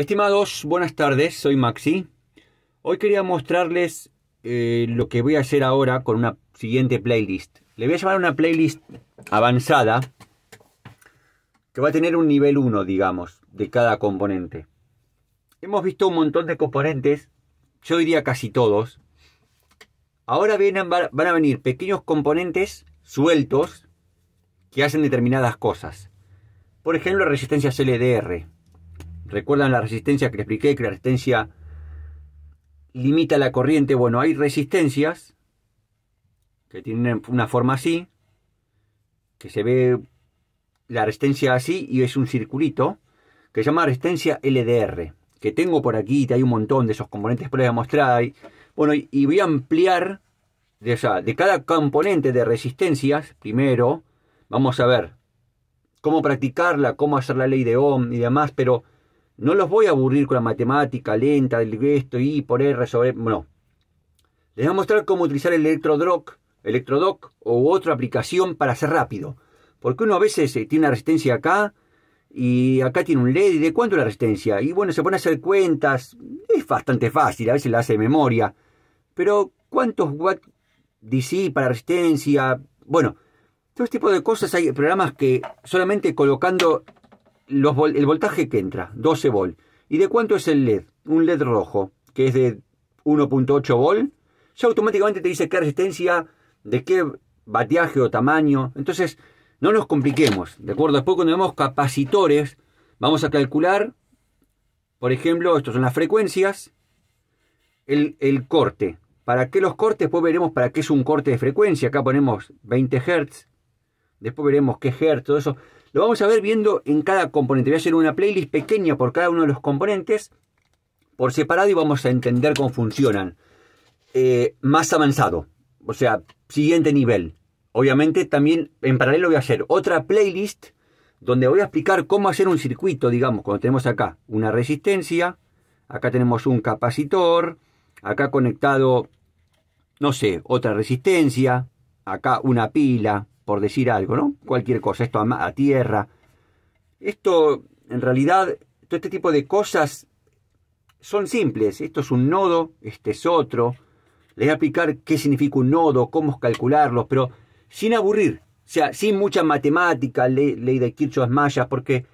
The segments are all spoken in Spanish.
Estimados, buenas tardes, soy Maxi. Hoy quería mostrarles eh, lo que voy a hacer ahora con una siguiente playlist. Le voy a llamar una playlist avanzada que va a tener un nivel 1, digamos, de cada componente. Hemos visto un montón de componentes, yo diría casi todos. Ahora vienen, van a venir pequeños componentes sueltos que hacen determinadas cosas. Por ejemplo, resistencias LDR ¿Recuerdan la resistencia que les expliqué? Que la resistencia limita la corriente. Bueno, hay resistencias que tienen una forma así, que se ve la resistencia así y es un circulito que se llama resistencia LDR, que tengo por aquí, hay un montón de esos componentes para demostrar. Bueno, y voy a ampliar de, de cada componente de resistencias, primero, vamos a ver cómo practicarla, cómo hacer la ley de Ohm y demás, pero no los voy a aburrir con la matemática lenta del gesto y por R sobre... No. Les voy a mostrar cómo utilizar el electrodoc, electrodoc o otra aplicación para ser rápido. Porque uno a veces eh, tiene una resistencia acá y acá tiene un LED. de cuánto es la resistencia? Y bueno, se pone a hacer cuentas. Es bastante fácil, a veces la hace de memoria. Pero ¿cuántos watts DC para resistencia? Bueno, todo este tipo de cosas hay programas que solamente colocando el voltaje que entra, 12 volt. ¿Y de cuánto es el LED? Un LED rojo, que es de 1.8 volt, ya automáticamente te dice qué resistencia, de qué bateaje o tamaño. Entonces, no nos compliquemos, ¿de acuerdo? Después cuando vemos capacitores, vamos a calcular, por ejemplo, estas son las frecuencias, el, el corte. ¿Para qué los cortes? Después veremos para qué es un corte de frecuencia. Acá ponemos 20 Hz. Después veremos qué Hz, todo eso. Lo vamos a ver viendo en cada componente. Voy a hacer una playlist pequeña por cada uno de los componentes por separado y vamos a entender cómo funcionan. Eh, más avanzado, o sea, siguiente nivel. Obviamente también en paralelo voy a hacer otra playlist donde voy a explicar cómo hacer un circuito, digamos, cuando tenemos acá una resistencia, acá tenemos un capacitor, acá conectado, no sé, otra resistencia, acá una pila, por decir algo, ¿no? Cualquier cosa, esto a, tierra. Esto, en realidad, todo este tipo de cosas son simples. Esto es un nodo, este es otro. Les voy a explicar qué significa un nodo, cómo calcularlos, pero sin aburrir. O sea, sin mucha matemática, ley, de Kirchhoff Mayas, porque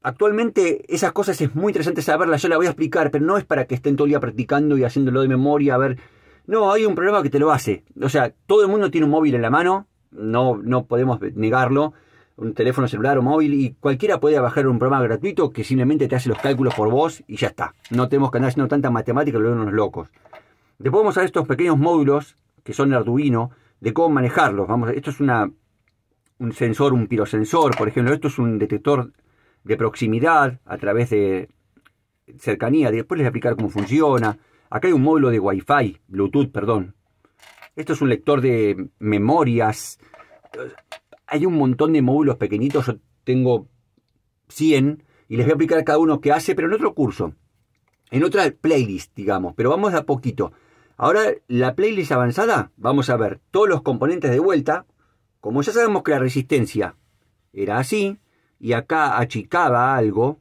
actualmente esas cosas es muy interesante saberlas. Yo las voy a explicar, pero no es para que estén todo el día practicando y haciéndolo de memoria. A ver, no, hay un problema que te lo hace. O sea, todo el mundo tiene un móvil en la mano, no, no podemos negarlo, un teléfono celular o móvil y cualquiera puede bajar un programa gratuito que simplemente te hace los cálculos por vos y ya está. No tenemos que andar haciendo tanta matemática lo unos locos. Después vamos a estos pequeños módulos que son el Arduino, de cómo manejarlos. Vamos, esto es una, un sensor, un pirosensor, por ejemplo. Esto es un detector de proximidad a través de cercanía. Después les voy a explicar cómo funciona. Acá hay un módulo de Wi-Fi, Bluetooth, perdón, esto es un lector de memorias. Hay un montón de módulos pequeñitos. Yo tengo 100 y les voy a explicar cada uno que hace, pero en otro curso. En otra playlist, digamos. Pero vamos a poquito. Ahora, la playlist avanzada, vamos a ver todos los componentes de vuelta. Como ya sabemos que la resistencia era así, y acá achicaba algo,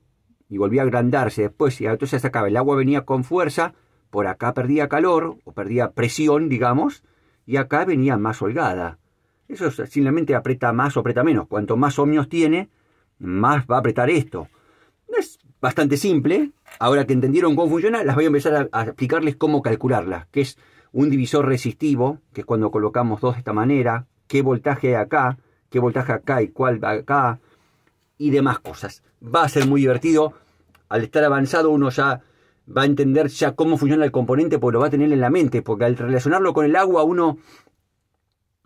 y volvía a agrandarse después, y entonces se sacaba, el agua venía con fuerza, por acá perdía calor, o perdía presión, digamos, y acá venía más holgada. Eso simplemente aprieta más o aprieta menos. Cuanto más ohmios tiene, más va a apretar esto. Es bastante simple. Ahora que entendieron cómo funciona, las voy a empezar a, explicarles cómo calcularlas, que es un divisor resistivo, que es cuando colocamos dos de esta manera, qué voltaje hay acá, qué voltaje acá y cuál va acá, y demás cosas. Va a ser muy divertido. Al estar avanzado uno ya va a entender ya cómo funciona el componente pues lo va a tener en la mente, porque al relacionarlo con el agua uno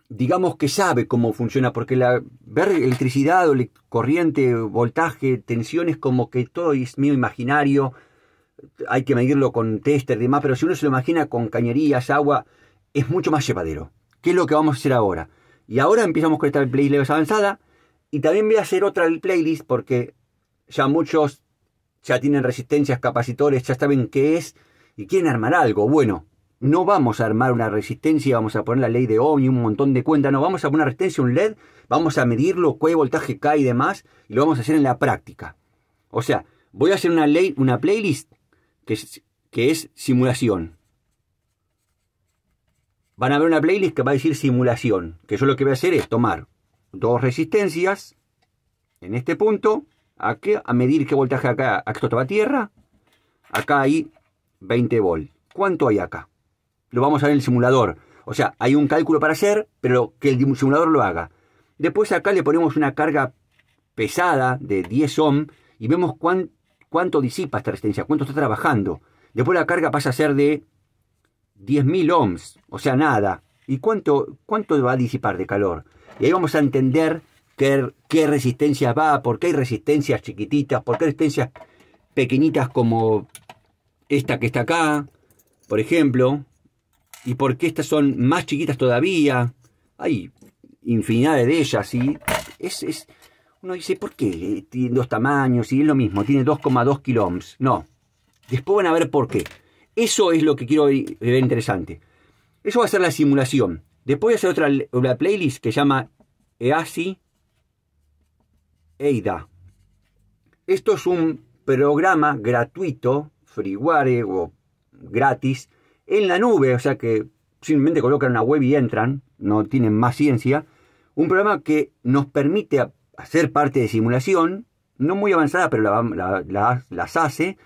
digamos que sabe cómo funciona, porque la ver electricidad, corriente, voltaje, tensión es como que todo es mío imaginario, hay que medirlo con tester y demás, pero si uno se lo imagina con cañerías, agua, es mucho más llevadero. ¿Qué es lo que vamos a hacer ahora? Y ahora empezamos con esta playlist avanzada, y también voy a hacer otra playlist porque ya muchos ya tienen resistencias, capacitores, ya saben qué es y quieren armar algo. Bueno, no vamos a armar una resistencia, vamos a poner la ley de Ohm y un montón de cuentas, no, vamos a poner una resistencia, un LED, vamos a medirlo, qué voltaje cae y demás, y lo vamos a hacer en la práctica. O sea, voy a hacer una, ley, una playlist que que es simulación. Van a ver una playlist que va a decir simulación, que yo lo que voy a hacer es tomar dos resistencias en este punto, ¿A, qué? a medir qué voltaje acá. a esto estaba tierra. Acá hay 20 volt. ¿Cuánto hay acá? Lo vamos a ver en el simulador. O sea, hay un cálculo para hacer, pero que el simulador lo haga. Después acá le ponemos una carga pesada de 10 ohm y vemos cuánto disipa esta resistencia, cuánto está trabajando. Después la carga pasa a ser de 10.000 ohms, o sea, nada. ¿Y cuánto, cuánto va a disipar de calor? Y ahí vamos a entender qué, resistencia va, por qué hay resistencias chiquititas, por qué hay resistencias pequeñitas como esta que está acá, por ejemplo, y por qué estas son más chiquitas todavía. Hay infinidades de ellas y es, es uno dice, ¿por qué? Tiene dos tamaños y es lo mismo, tiene 2,2 kilohms. No, después van a ver por qué. Eso es lo que quiero ver interesante. Eso va a ser la simulación. Después voy a hacer otra la playlist que se llama EASI EIDA. Esto es un programa gratuito, freeware o gratis, en la nube, o sea que simplemente colocan una web y entran, no tienen más ciencia. Un programa que nos permite hacer parte de simulación, no muy avanzada, pero las hace,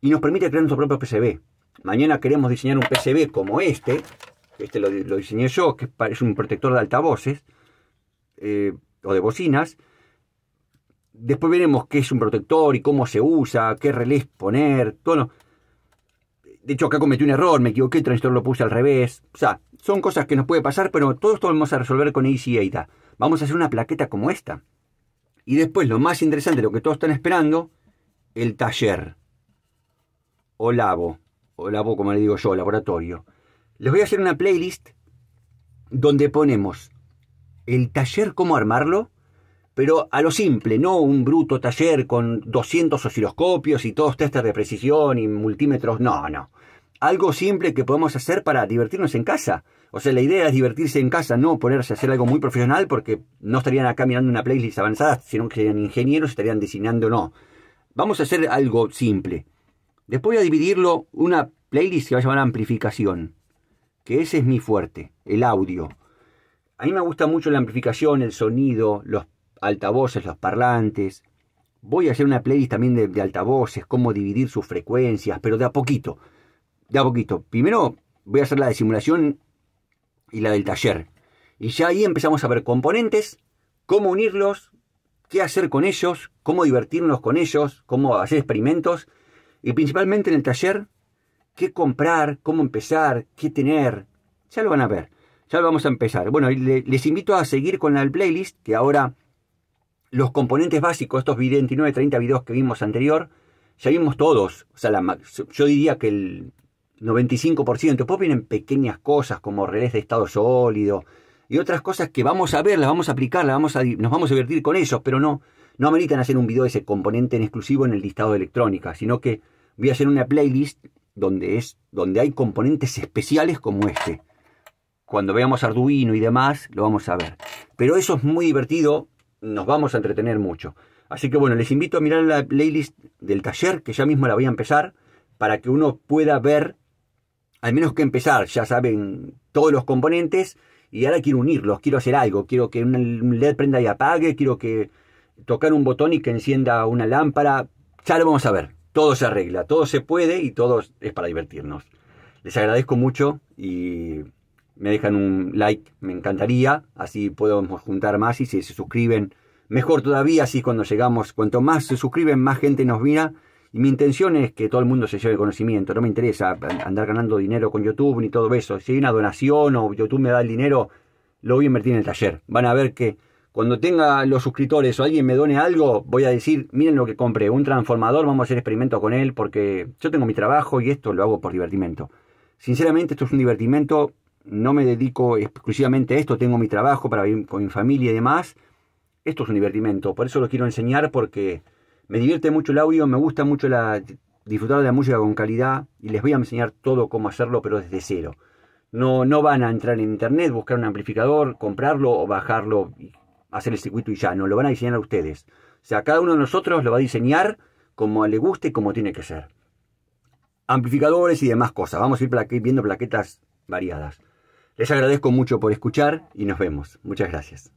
y nos permite crear nuestro propio PCB. Mañana queremos diseñar un PCB como este, este lo, diseñé yo, que es un protector de altavoces eh, o de bocinas, Después veremos qué es un protector y cómo se usa, qué relés poner, todo. De hecho, acá cometí un error, me equivoqué, el transistor lo puse al revés. O sea, son cosas que nos puede pasar, pero todo esto vamos a resolver con Ada. Vamos a hacer una plaqueta como esta. Y después, lo más interesante, lo que todos están esperando, el taller. O labo. O labo, como le digo yo, laboratorio. Les voy a hacer una playlist donde ponemos el taller, cómo armarlo, pero a lo simple, no un bruto taller con 200 osciloscopios y todos testers de precisión y multímetros, no, no. Algo simple que podemos hacer para divertirnos en casa. O sea, la idea es divertirse en casa, no ponerse a hacer algo muy profesional porque no estarían acá mirando una playlist avanzada, sino que serían ingenieros, estarían diseñando, no. Vamos a hacer algo simple. Después voy a dividirlo una playlist que va a llamar amplificación, que ese es mi fuerte, el audio. A mí me gusta mucho la amplificación, el sonido, los altavoces, los parlantes. Voy a hacer una playlist también de, altavoces, cómo dividir sus frecuencias, pero de a poquito. De a poquito. Primero voy a hacer la de simulación y la del taller. Y ya ahí empezamos a ver componentes, cómo unirlos, qué hacer con ellos, cómo divertirnos con ellos, cómo hacer experimentos. Y principalmente en el taller, qué comprar, cómo empezar, qué tener. Ya lo van a ver. Ya lo vamos a empezar. Bueno, les invito a seguir con la playlist, que ahora los componentes básicos, estos 29, 30 videos que vimos anterior, ya vimos todos. O sea, yo diría que el 95%. Después vienen pequeñas cosas como relés de estado sólido y otras cosas que vamos a ver, las vamos a aplicar, vamos a, nos vamos a divertir con eso, pero no, no ameritan hacer un video de ese componente en exclusivo en el listado de electrónica, sino que voy a hacer una playlist donde, es, donde hay componentes especiales como este. Cuando veamos Arduino y demás, lo vamos a ver. Pero eso es muy divertido nos vamos a entretener mucho. Así que bueno, les invito a mirar la playlist del taller, que ya mismo la voy a empezar, para que uno pueda ver, al menos que empezar, ya saben todos los componentes, y ahora quiero unirlos, quiero hacer algo, quiero que un LED prenda y apague, quiero que tocar un botón y que encienda una lámpara, ya lo vamos a ver, todo se arregla, todo se puede y todo es para divertirnos. Les agradezco mucho y me dejan un like, me encantaría, así podemos juntar más y si se suscriben, mejor todavía, así cuando llegamos, cuanto más se suscriben, más gente nos mira. Y mi intención es que todo el mundo se lleve conocimiento, no me interesa andar ganando dinero con YouTube ni todo eso. Si hay una donación o YouTube me da el dinero, lo voy a invertir en el taller. Van a ver que cuando tenga los suscriptores o alguien me done algo, voy a decir, miren lo que compré, un transformador, vamos a hacer experimento con él porque yo tengo mi trabajo y esto lo hago por divertimento. Sinceramente, esto es un divertimento no me dedico exclusivamente a esto, tengo mi trabajo para vivir con mi familia y demás. Esto es un divertimento, por eso lo quiero enseñar porque me divierte mucho el audio, me gusta mucho la, disfrutar de la música con calidad y les voy a enseñar todo cómo hacerlo, pero desde cero. No, no van a entrar en internet, buscar un amplificador, comprarlo o bajarlo, hacer el circuito y ya, no, lo van a diseñar ustedes. O sea, cada uno de nosotros lo va a diseñar como le guste y como tiene que ser. Amplificadores y demás cosas. Vamos a ir viendo plaquetas variadas. Les agradezco mucho por escuchar y nos vemos. Muchas gracias.